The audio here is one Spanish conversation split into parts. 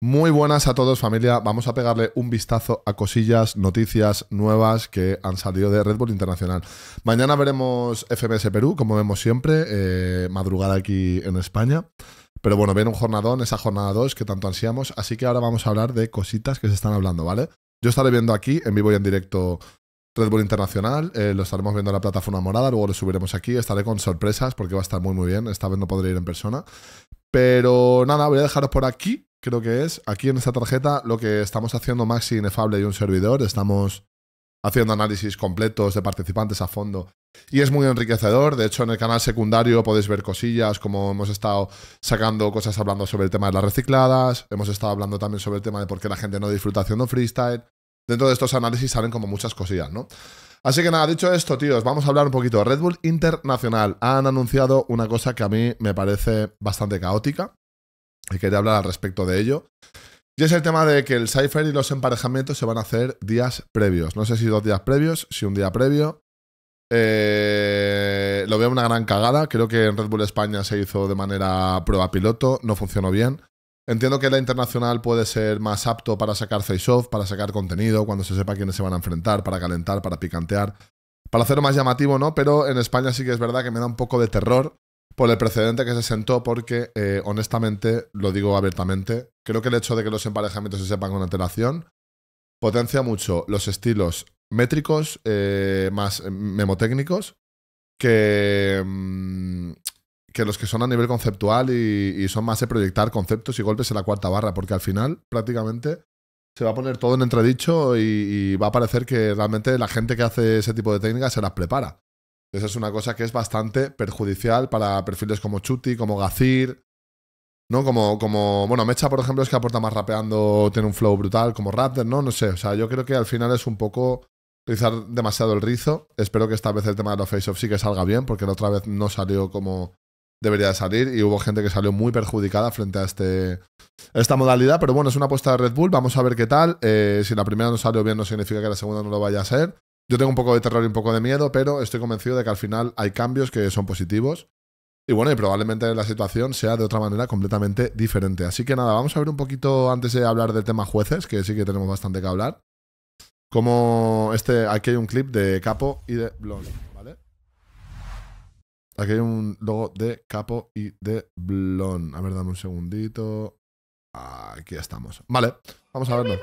Muy buenas a todos familia, vamos a pegarle un vistazo a cosillas, noticias nuevas que han salido de Red Bull Internacional. Mañana veremos FMS Perú, como vemos siempre, eh, madrugada aquí en España. Pero bueno, viene un jornadón, esa jornada 2 que tanto ansiamos, así que ahora vamos a hablar de cositas que se están hablando, ¿vale? Yo estaré viendo aquí, en vivo y en directo, Red Bull Internacional, eh, lo estaremos viendo en la plataforma morada, luego lo subiremos aquí, estaré con sorpresas porque va a estar muy muy bien, esta vez no podré ir en persona. Pero nada, voy a dejaros por aquí creo que es, aquí en esta tarjeta lo que estamos haciendo Maxi Inefable y un servidor, estamos haciendo análisis completos de participantes a fondo. Y es muy enriquecedor, de hecho en el canal secundario podéis ver cosillas, como hemos estado sacando cosas hablando sobre el tema de las recicladas, hemos estado hablando también sobre el tema de por qué la gente no disfruta haciendo freestyle. Dentro de estos análisis salen como muchas cosillas, ¿no? Así que nada, dicho esto, tíos, vamos a hablar un poquito. Red Bull Internacional han anunciado una cosa que a mí me parece bastante caótica y quería hablar al respecto de ello. Y es el tema de que el cipher y los emparejamientos se van a hacer días previos. No sé si dos días previos, si un día previo. Eh, lo veo una gran cagada. Creo que en Red Bull España se hizo de manera prueba piloto, no funcionó bien. Entiendo que la internacional puede ser más apto para sacar face-off, para sacar contenido, cuando se sepa quiénes se van a enfrentar, para calentar, para picantear, para hacerlo más llamativo, ¿no? Pero en España sí que es verdad que me da un poco de terror por el precedente que se sentó, porque eh, honestamente, lo digo abiertamente, creo que el hecho de que los emparejamientos se sepan con antelación potencia mucho los estilos métricos eh, más eh, memotécnicos que, mm, que los que son a nivel conceptual y, son más de proyectar conceptos y golpes en la cuarta barra, porque al final prácticamente se va a poner todo en entredicho y, y va a parecer que realmente la gente que hace ese tipo de técnicas se las prepara. Esa es una cosa que es bastante perjudicial para perfiles como Chuti, como Gazir, ¿no? Como, como, bueno, Mecha, por ejemplo, es que aporta más rapeando, tiene un flow brutal, como Raptor, ¿no? No sé, o sea, yo creo que al final es un poco rizar demasiado el rizo. Espero que esta vez el tema de los face-offs sí que salga bien, porque la otra vez no salió como debería de salir y hubo gente que salió muy perjudicada frente a este, esta modalidad, pero bueno, es una apuesta de Red Bull, vamos a ver qué tal. Eh, si la primera no salió bien no significa que la segunda no lo vaya a ser. Yo tengo un poco de terror y un poco de miedo, pero estoy convencido de que al final hay cambios que son positivos. Y bueno, y probablemente la situación sea de otra manera completamente diferente. Así que nada, vamos a ver un poquito antes de hablar del tema jueces, que sí que tenemos bastante que hablar. Como este, aquí hay un clip de Capo y de Blon. ¿vale? Aquí hay un logo de Capo y de Blon. A ver, dame un segundito. Aquí estamos. Vale, vamos a verlo.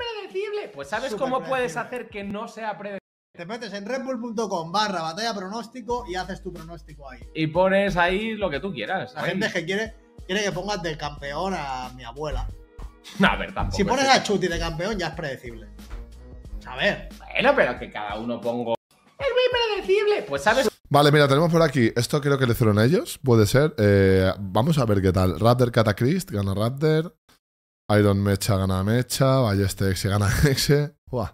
Pues ¿sabes cómo puedes hacer que no sea predecible? Te metes en redbull.com barra batalla pronóstico y haces tu pronóstico ahí. Y pones ahí lo que tú quieras. La gente que quiere, quiere que pongas de campeón a mi abuela. a ver, tampoco. Si pones a Chuti de campeón ya es predecible. A ver. Bueno, pero que cada uno pongo. Es muy predecible. Pues sabes. Vale, mira, tenemos por aquí. Esto creo que le hicieron ellos. Puede ser. Eh, vamos a ver qué tal. Raptor Catacrist gana Raptor. Iron Mecha gana Mecha. este X gana X. Buah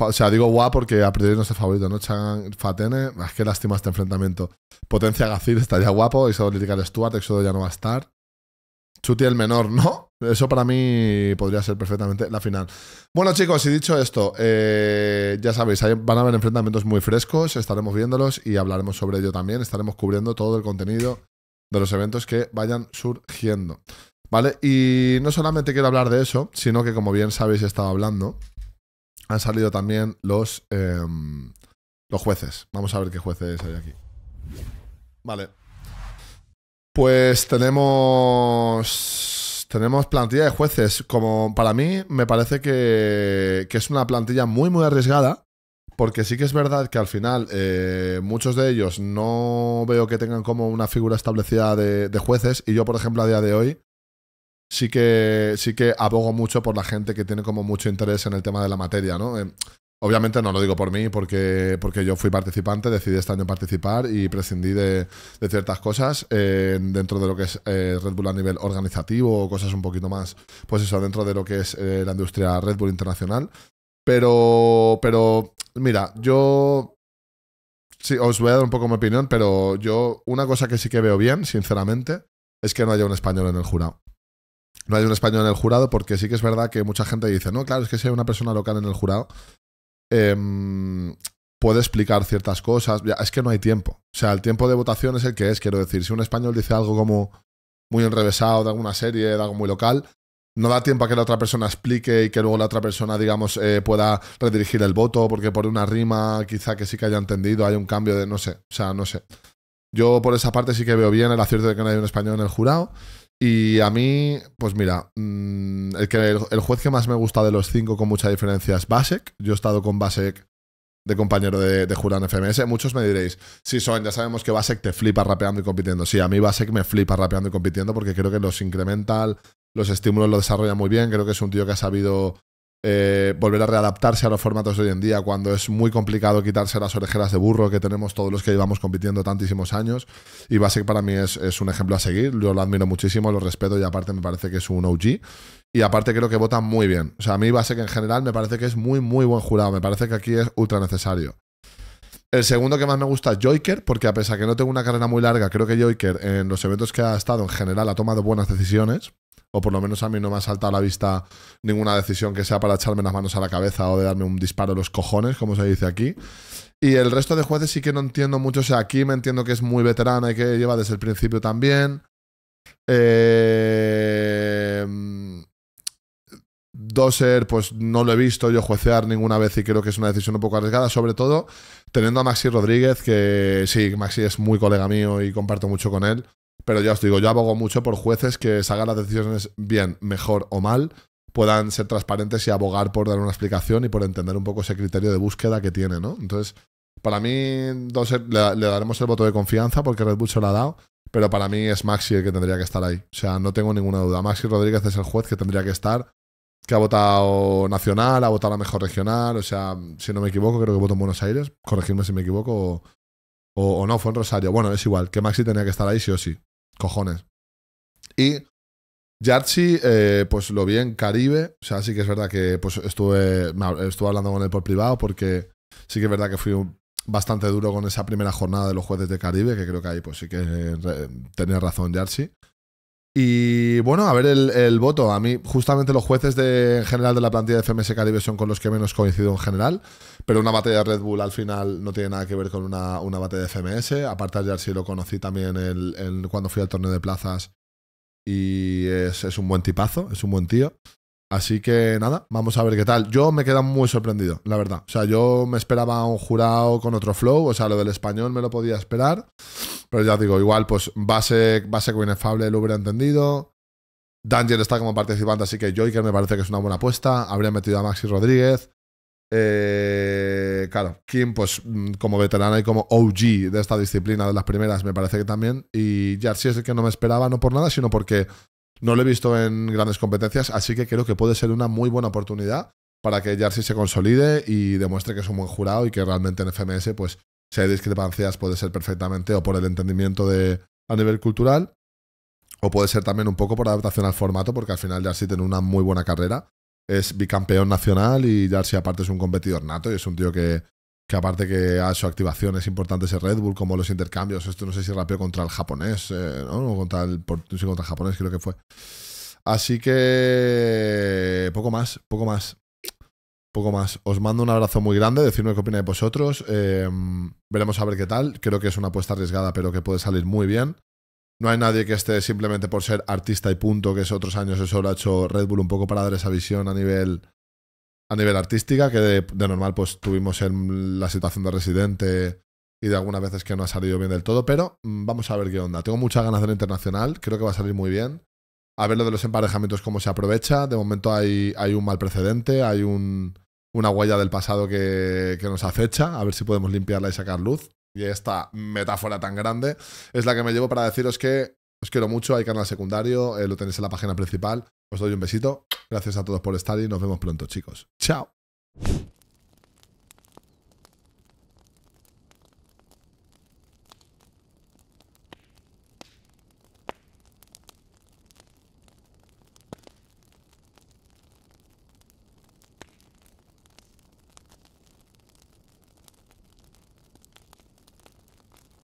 o sea, digo guapo porque a priori no es el favorito, ¿no? Chang Fatene, es que lástima este enfrentamiento. Potencia Gacil estaría guapo, Lítica del Stuart, Exodo ya no va a estar. Chuti el menor, ¿no? Eso para mí podría ser perfectamente la final. Bueno, chicos, y dicho esto, eh, ya sabéis, van a haber enfrentamientos muy frescos, estaremos viéndolos y hablaremos sobre ello también. Estaremos cubriendo todo el contenido de los eventos que vayan surgiendo. ¿Vale? Y no solamente quiero hablar de eso, sino que como bien sabéis, he estado hablando han salido también los, em, los jueces. Vamos a ver qué jueces hay aquí. Vale. Pues tenemos. Tenemos plantilla de jueces. Como para mí, me parece que, es una plantilla muy, muy arriesgada. Porque sí que es verdad que al final eh, muchos de ellos no veo que tengan como una figura establecida de, jueces. Y yo, por ejemplo, a día de hoy sí que, sí que abogo mucho por la gente que tiene como mucho interés en el tema de la materia, ¿no? Eh, obviamente no lo digo por mí, porque, porque yo fui participante, decidí este año participar y prescindí de, ciertas cosas eh, dentro de lo que es eh, Red Bull a nivel organizativo o cosas un poquito más, pues eso, dentro de lo que es la industria Red Bull internacional. Pero, pero, mira, yo... Sí, os voy a dar un poco mi opinión, pero yo una cosa que sí que veo bien, sinceramente, es que no haya un español en el jurado no hay un español en el jurado, porque sí que es verdad que mucha gente dice, no, claro, es que si hay una persona local en el jurado, em, puede explicar ciertas cosas. es que no hay tiempo. O sea, el tiempo de votación es el que es, quiero decir. Si un español dice algo como muy enrevesado de alguna serie, de algo muy local, no da tiempo a que la otra persona explique y que luego la otra persona, digamos, eh, pueda redirigir el voto, porque por una rima quizá que sí que haya entendido, hay un cambio de, no sé, o sea, no sé. Yo por esa parte sí que veo bien el acierto de que no hay un español en el jurado. Y a mí, pues mira, mm, el, juez que más me gusta de los cinco con mucha diferencia es Basek. Yo he estado con Basek de compañero de, de en FMS. Muchos me diréis, sí, son, ya sabemos que Basek te flipa rapeando y compitiendo. Sí, a mí Basek me flipa rapeando y compitiendo porque creo que los incremental, los estímulos lo desarrolla muy bien. Creo que es un tío que ha sabido eh, volver a readaptarse a los formatos de hoy en día, cuando es muy complicado quitarse las orejeras de burro que tenemos todos los que llevamos compitiendo tantísimos años. Y Basic para mí es, un ejemplo a seguir, yo lo admiro muchísimo, lo respeto y aparte me parece que es un OG. Y aparte creo que vota muy bien. O sea, a mí que en general me parece que es muy, muy buen jurado, me parece que aquí es ultra necesario. El segundo que más me gusta es Joiker, porque a pesar que no tengo una carrera muy larga, creo que Joiker en los eventos que ha estado en general ha tomado buenas decisiones o por lo menos a mí no me ha saltado a la vista ninguna decisión que sea para echarme las manos a la cabeza o de darme un disparo a los cojones, como se dice aquí. Y el resto de jueces sí que no entiendo mucho. O sea, aquí me entiendo que es muy veterana y que lleva desde el principio también. Eh... Doser, pues no lo he visto yo juecear ninguna vez y creo que es una decisión un poco arriesgada, sobre todo teniendo a Maxi Rodríguez, que sí, Maxi es muy colega mío y comparto mucho con él. Pero ya os digo, yo abogo mucho por jueces que salgan las decisiones bien, mejor o mal, puedan ser transparentes y abogar por dar una explicación y por entender un poco ese criterio de búsqueda que tiene, ¿no? Entonces, para mí, le, daremos el voto de confianza porque Red Bull se lo ha dado, pero para mí es Maxi el que tendría que estar ahí. O sea, no tengo ninguna duda. Maxi Rodríguez es el juez que tendría que estar, que ha votado nacional, ha votado la mejor regional, o sea, si no me equivoco, creo que voto en Buenos Aires, corregirme si me equivoco, o, o, no, fue en Rosario. Bueno, es igual, que Maxi tenía que estar ahí sí o sí. Cojones. Y Yarchi, eh, pues lo vi en Caribe. O sea, sí que es verdad que pues, estuve, estuve hablando con él por privado porque sí que es verdad que fui bastante duro con esa primera jornada de los jueces de Caribe, que creo que ahí pues sí que eh, tenía razón Yarchi. Y bueno, a ver el, voto. A mí, justamente los jueces de, en general de la plantilla de FMS Caribe son con los que menos coincido en general, pero una batalla de Red Bull al final no tiene nada que ver con una, una batalla de FMS. Aparte, ayer sí lo conocí también el, cuando fui al torneo de plazas y es, un buen tipazo, es un buen tío. Así que nada, vamos a ver qué tal. Yo me quedo muy sorprendido, la verdad. O sea, yo me esperaba un jurado con otro flow, o sea, lo del español me lo podía esperar, pero ya digo, igual, pues base, base inefable lo hubiera entendido. Danger está como participante, así que Joker me parece que es una buena apuesta. Habría metido a Maxi Rodríguez. Eh, claro, Kim, pues mm, como veterana y como OG de esta disciplina de las primeras, me parece que también. Y si es el que no me esperaba, no por nada, sino porque no lo he visto en grandes competencias, así que creo que puede ser una muy buena oportunidad para que Jersey se consolide y demuestre que es un buen jurado y que realmente en FMS, pues, si hay discrepancias, puede ser perfectamente o por el entendimiento de, a nivel cultural, o puede ser también un poco por adaptación al formato, porque al final si tiene una muy buena carrera. Es bicampeón nacional y Jersey aparte es un competidor nato y es un tío que, que aparte que ha hecho activaciones importantes en Red Bull, como los intercambios, esto no sé si rápido contra el japonés, eh, ¿no? contra el, portugués contra el japonés creo que fue. Así que poco más, poco más. Poco más. Os mando un abrazo muy grande, decirme qué opináis vosotros. Eh, veremos a ver qué tal. Creo que es una apuesta arriesgada, pero que puede salir muy bien. No hay nadie que esté simplemente por ser artista y punto, que es otros años eso lo ha hecho Red Bull un poco para dar esa visión a nivel a nivel artística, que de, normal pues tuvimos en la situación de residente y de algunas veces que no ha salido bien del todo, pero mm, vamos a ver qué onda. Tengo muchas ganas de internacional, creo que va a salir muy bien. A ver lo de los emparejamientos, cómo se aprovecha. De momento hay, hay un mal precedente, hay una huella del pasado que, que nos acecha, a ver si podemos limpiarla y sacar luz. Y esta metáfora tan grande es la que me llevo para deciros que os quiero mucho, hay canal secundario, eh, lo tenéis en la página principal. Os doy un besito. Gracias a todos por estar y nos vemos pronto, chicos. Chao.